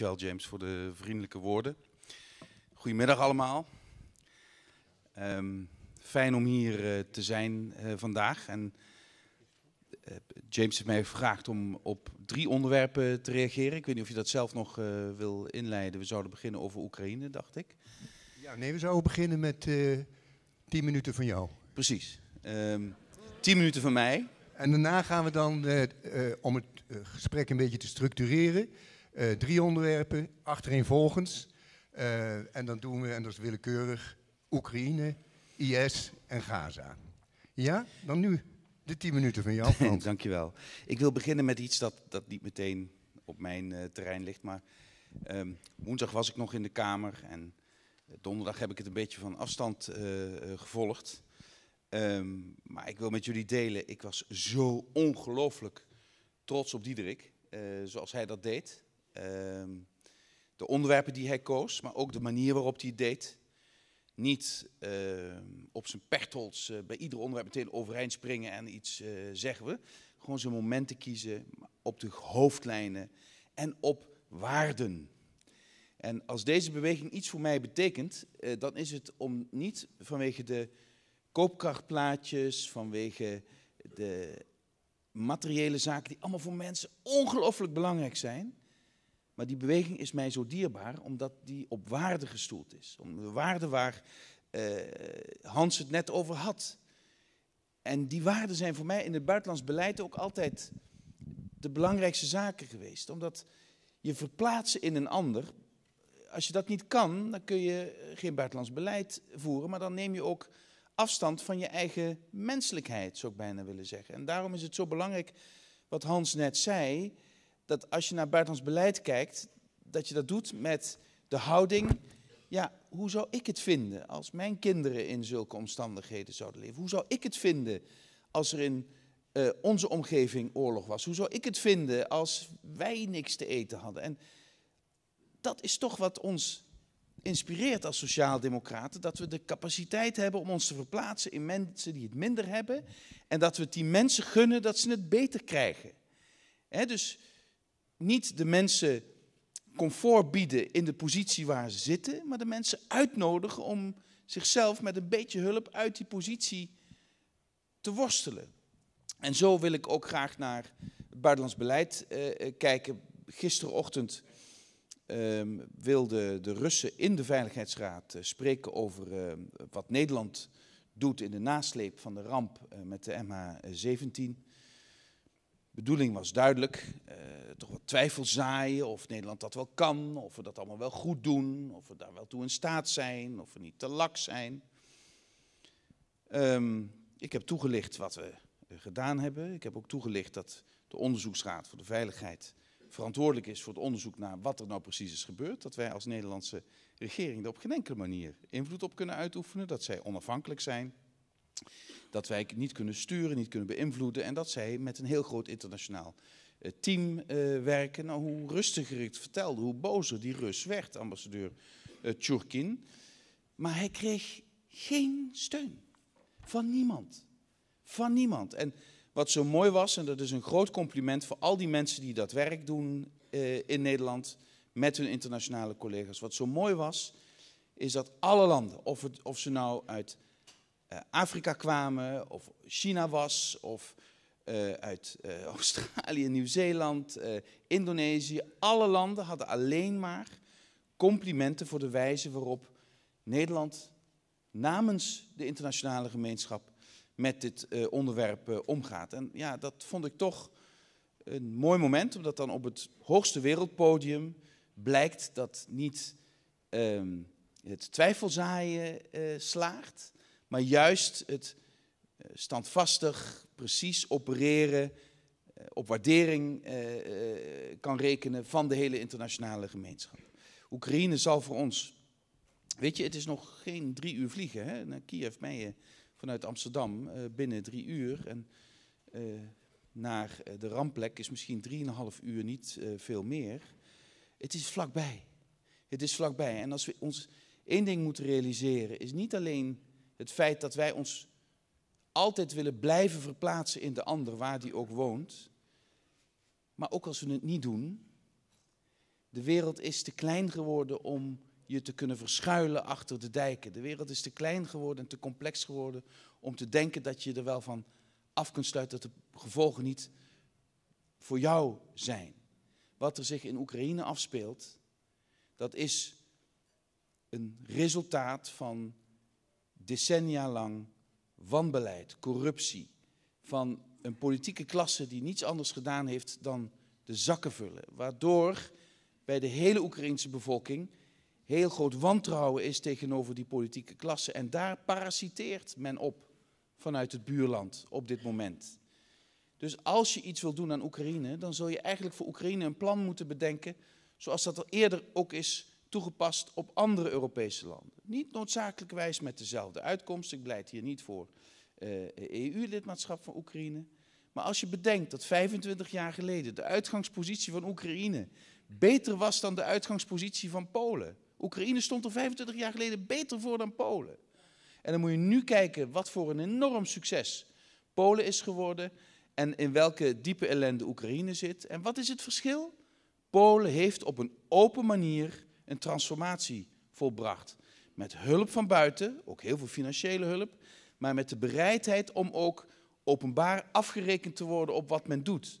Wel, James voor de vriendelijke woorden. Goedemiddag allemaal. Ehm, fijn om hier eh, te zijn eh, vandaag. En eh, James heeft mij gevraagd om op drie onderwerpen te reageren. Ik weet niet of je dat zelf nog wil inleiden. We zouden beginnen over Oekraïne, dacht ik. Ja, nee, we zouden beginnen met tien minuten van jou. Precies. Ehm, tien minuten van mij. En daarna gaan we dan, om het gesprek een beetje te structureren, eh, drie onderwerpen, achtereenvolgens. Uh, en dan doen we, en dat is willekeurig, Oekraïne, IS en Gaza. Ja, dan nu de tien minuten van jou. Dankjewel. Ik wil beginnen met iets dat, dat niet meteen op mijn eh, terrein ligt. Maar ehm, woensdag was ik nog in de Kamer en donderdag heb ik het een beetje van afstand gevolgd. Ehm, maar ik wil met jullie delen, ik was zo ongelooflijk trots op Diederik, zoals hij dat deed. Ehm, de onderwerpen die hij koos, maar ook de manier waarop hij het deed. Niet ehm, op zijn pertholz eh, bij ieder onderwerp meteen overeind springen en iets eh, zeggen we. Gewoon zijn momenten kiezen op de hoofdlijnen en op waarden. En als deze beweging iets voor mij betekent, eh, dan is het om niet vanwege de koopkrachtplaatjes, vanwege de materiële zaken die allemaal voor mensen ongelooflijk belangrijk zijn. Maar die beweging is mij zo dierbaar omdat die op waarde gestoeld is. Om de waarde waar eh, Hans het net over had. En die waarden zijn voor mij in het buitenlands beleid ook altijd de belangrijkste zaken geweest. Omdat je verplaatsen in een ander, als je dat niet kan, dan kun je eh, geen buitenlands beleid voeren. Maar dan neem je ook afstand van je eigen menselijkheid, zou ik bijna willen zeggen. En daarom is het zo belangrijk wat Hans net zei dat als je naar buitenlands beleid kijkt, dat je dat doet met de houding, ja, hoe zou ik het vinden als mijn kinderen in zulke omstandigheden zouden leven? Hoe zou ik het vinden als er in eh, onze omgeving oorlog was? Hoe zou ik het vinden als wij niks te eten hadden? En dat is toch wat ons inspireert als sociaaldemocraten, dat we de capaciteit hebben om ons te verplaatsen in mensen die het minder hebben en dat we het die mensen gunnen dat ze het beter krijgen. dus niet de mensen comfort bieden in de positie waar ze zitten, maar de mensen uitnodigen om zichzelf met een beetje hulp uit die positie te worstelen. En zo wil ik ook graag naar het buitenlands beleid eh, eh, kijken. Gisterochtend ehm, wilden de Russen in de Veiligheidsraad eh, spreken over wat Nederland doet in de nasleep van de ramp met de MH17. De bedoeling was duidelijk twijfel zaaien of Nederland dat wel kan, of we dat allemaal wel goed doen, of we daar wel toe in staat zijn, of we niet te lak zijn. Ehm, ik heb toegelicht wat we eh, gedaan hebben. Ik heb ook toegelicht dat de Onderzoeksraad voor de Veiligheid verantwoordelijk is voor het onderzoek naar wat er nou precies is gebeurd. Dat wij als Nederlandse regering er op geen enkele manier invloed op kunnen uitoefenen. Dat zij onafhankelijk zijn. Dat wij niet kunnen sturen, niet kunnen beïnvloeden. En dat zij met een heel groot internationaal eh, team eh, werken. Nou, hoe rustiger ik het vertelde, hoe bozer die Rus werd, ambassadeur eh, Tjurkin. Maar hij kreeg geen steun. Van niemand. Van niemand. En wat zo mooi was, en dat is een groot compliment voor al die mensen die dat werk doen in Nederland met hun internationale collega's. Wat zo mooi was, is dat alle landen, of, het, of ze nou uit Afrika kwamen, of China was, of eh, uit eh, Australië, Nieuw-Zeeland, eh, Indonesië. Alle landen hadden alleen maar complimenten voor de wijze waarop Nederland namens de internationale gemeenschap met dit onderwerp omgaat. En ja, dat vond ik toch een mooi moment, omdat dan op het hoogste wereldpodium blijkt dat niet ehm, het twijfelzaaien slaagt, maar juist het eh, standvastig, precies opereren, eh, op waardering eh, kan rekenen van de hele internationale gemeenschap. Oekraïne zal voor ons, weet je, het is nog geen drie uur vliegen hè, naar Kiev, Meijen vanuit Amsterdam binnen drie uur. En naar de rampplek is misschien drieënhalf uur niet veel meer. Het is vlakbij. Het is vlakbij. En als we ons één ding moeten realiseren, is niet alleen het feit dat wij ons altijd willen blijven verplaatsen in de ander, waar die ook woont. Maar ook als we het niet doen, de wereld is te klein geworden om je te kunnen verschuilen achter de dijken. De wereld is te klein geworden en te complex geworden om te denken dat je er wel van af kunt sluiten dat de gevolgen niet voor jou zijn. Wat er zich in Oekraïne afspeelt, dat is een resultaat van decennia lang wanbeleid, corruptie, van een politieke klasse die niets anders gedaan heeft dan de zakken vullen. Waardoor bij de hele Oekraïnse bevolking heel groot wantrouwen is tegenover die politieke klasse. En daar parasiteert men op vanuit het buurland op dit moment. Dus als je iets wil doen aan Oekraïne, dan zul je eigenlijk voor Oekraïne een plan moeten bedenken, zoals dat al eerder ook is toegepast op andere Europese landen. Niet noodzakelijkwijs met dezelfde uitkomst. Ik pleit hier niet voor EU-lidmaatschap eh, e van Oekraïne. Maar als je bedenkt dat 25 jaar geleden de uitgangspositie van Oekraïne beter was dan de uitgangspositie van Polen. Oekraïne stond er 25 jaar geleden beter voor dan Polen. En dan moet je nu kijken wat voor een enorm succes Polen is geworden en in welke diepe ellende Oekraïne zit. En wat is het verschil? Polen heeft op een open manier een transformatie volbracht. Met hulp van buiten, ook heel veel financiële hulp, maar met de bereidheid om ook openbaar afgerekend te worden op wat men doet.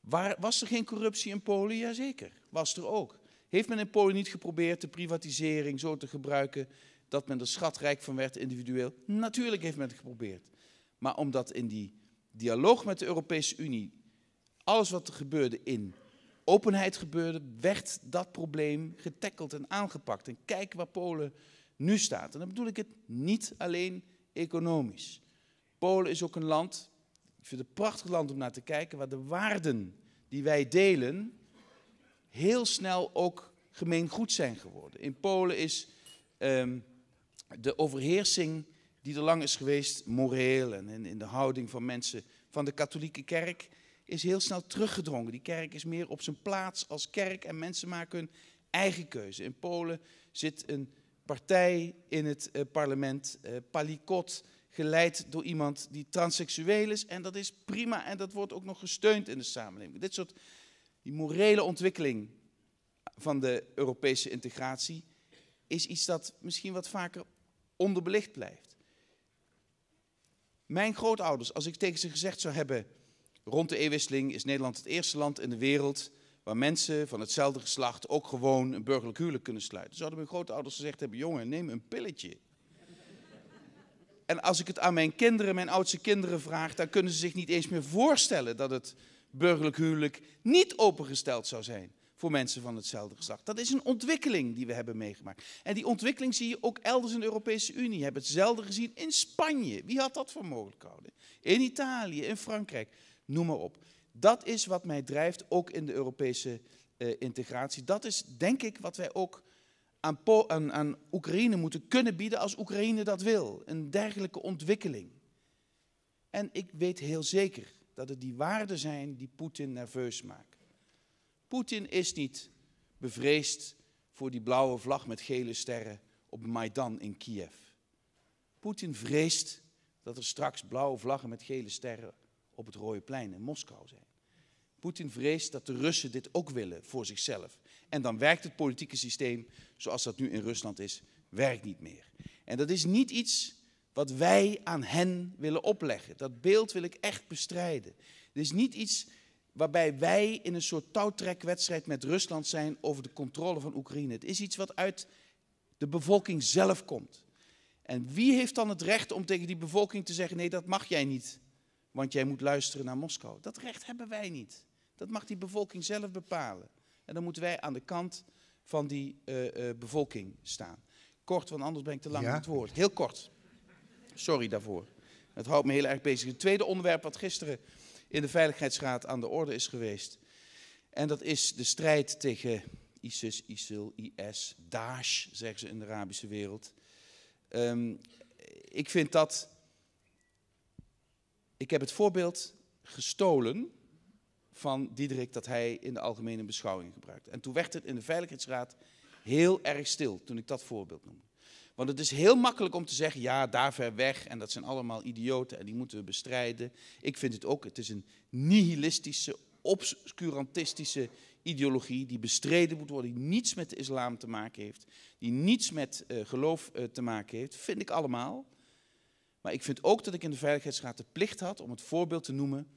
Waar, was er geen corruptie in Polen? Jazeker, was er ook. Heeft men in Polen niet geprobeerd de privatisering zo te gebruiken dat men er schatrijk van werd individueel? Natuurlijk heeft men het geprobeerd. Maar omdat in die dialoog met de Europese Unie alles wat er gebeurde in openheid gebeurde, werd dat probleem getackeld en aangepakt. En kijk waar Polen nu staat. En dan bedoel ik het niet alleen economisch. Polen is ook een land, ik vind het een prachtig land om naar te kijken, waar de waarden die wij delen heel snel ook gemeengoed zijn geworden. In Polen is ehm, de overheersing die er lang is geweest moreel en in de houding van mensen van de katholieke kerk is heel snel teruggedrongen. Die kerk is meer op zijn plaats als kerk en mensen maken hun eigen keuze. In Polen zit een partij in het eh, parlement, uh, Palikot, geleid door iemand die transseksueel is. En dat is prima en dat wordt ook nog gesteund in de samenleving. Dit soort die morele ontwikkeling van de Europese integratie is iets dat misschien wat vaker onderbelicht blijft. Mijn grootouders, als ik tegen ze gezegd zou hebben Rond de eeuwwisseling is Nederland het eerste land in de wereld waar mensen van hetzelfde geslacht ook gewoon een burgerlijk huwelijk kunnen sluiten. Zouden mijn grootouders gezegd hebben, jongen, neem een pilletje. En als ik het aan mijn kinderen, mijn oudste kinderen vraag, dan kunnen ze zich niet eens meer voorstellen dat het burgerlijk huwelijk niet opengesteld zou zijn voor mensen van hetzelfde geslacht. Dat is een ontwikkeling die we hebben meegemaakt. En die ontwikkeling zie je ook elders in de Europese Unie. hebben hetzelfde gezien in Spanje. Wie had dat voor mogelijk gehouden? In Italië, in Frankrijk noem maar op. Dat is wat mij drijft, ook in de Europese eh, integratie. Dat is denk ik wat wij ook aan, aan, aan Oekraïne moeten kunnen bieden als Oekraïne dat wil. Een dergelijke ontwikkeling. En ik weet heel zeker dat het die waarden zijn die Poetin nerveus maken. Poetin is niet bevreesd voor die blauwe vlag met gele sterren op Maidan in Kiev. Poetin vreest dat er straks blauwe vlaggen met gele sterren op het Rode Plein in Moskou zijn. Poetin vreest dat de Russen dit ook willen voor zichzelf. En dan werkt het politieke systeem zoals dat nu in Rusland is, werkt niet meer. En dat is niet iets wat wij aan hen willen opleggen. Dat beeld wil ik echt bestrijden. Het is niet iets waarbij wij in een soort touwtrekwedstrijd met Rusland zijn over de controle van Oekraïne. Het is iets wat uit de bevolking zelf komt. En wie heeft dan het recht om tegen die bevolking te zeggen: nee, dat mag jij niet? want jij moet luisteren naar Moskou. Dat recht hebben wij niet. Dat mag die bevolking zelf bepalen. En dan moeten wij aan de kant van die eh, eh, bevolking staan. Kort, want anders ben ik te lang het woord. Heel kort. Sorry daarvoor. Het houdt me heel erg bezig. Het tweede onderwerp wat gisteren in de Veiligheidsraad aan de orde is geweest. En dat is de strijd tegen ISIS, ISIL, IS, Daesh, zeggen ze in de Arabische wereld. Ehm, ik vind dat ik heb het voorbeeld gestolen van Diederik dat hij in de algemene beschouwing gebruikt. En toen werd het in de Veiligheidsraad heel erg stil toen ik dat voorbeeld noemde. Want het is heel makkelijk om te zeggen, ja, daar ver weg en dat zijn allemaal idioten en die moeten we bestrijden. Ik vind het ook, het is een nihilistische, obscurantistische ideologie die bestreden moet worden, die niets met de islam te maken heeft, die niets met eh, geloof eh, te maken heeft, vind ik allemaal. Maar ik vind ook dat ik in de Veiligheidsraad de plicht had om het voorbeeld te noemen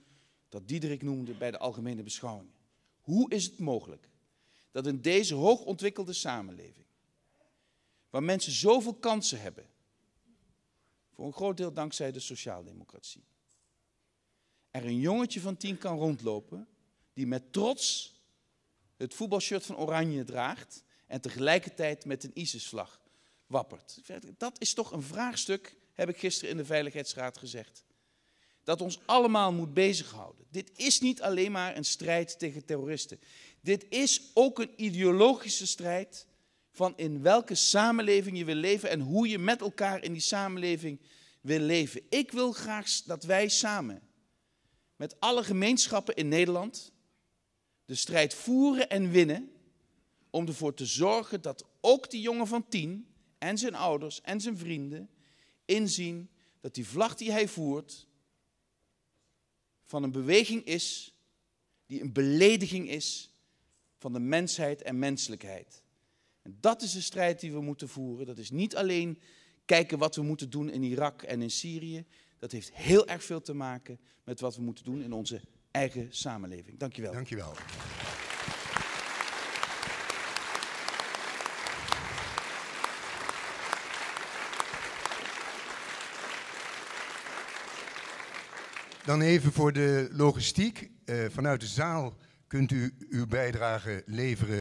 dat Diederik noemde bij de algemene beschouwingen. Hoe is het mogelijk dat in deze hoogontwikkelde samenleving, waar mensen zoveel kansen hebben, voor een groot deel dankzij de sociaaldemocratie, er een jongetje van tien kan rondlopen die met trots het voetbalshirt van Oranje draagt en tegelijkertijd met een ISIS-vlag wappert. Dat is toch een vraagstuk heb ik gisteren in de Veiligheidsraad gezegd. Dat ons allemaal moet bezighouden. Dit is niet alleen maar een strijd tegen terroristen. Dit is ook een ideologische strijd van in welke samenleving je wil leven en hoe je met elkaar in die samenleving wil leven. Ik wil graag dat wij samen met alle gemeenschappen in Nederland de strijd voeren en winnen om ervoor te zorgen dat ook die jongen van tien en zijn ouders en zijn vrienden inzien dat die vlag die hij voert van een beweging is die een belediging is van de mensheid en menselijkheid. En dat is de strijd die we moeten voeren. Dat is niet alleen kijken wat we moeten doen in Irak en in Syrië. Dat heeft heel erg veel te maken met wat we moeten doen in onze eigen samenleving. Dankjewel. Dankjewel. Dan even voor de logistiek. Eh, vanuit de zaal kunt u uw bijdrage leveren.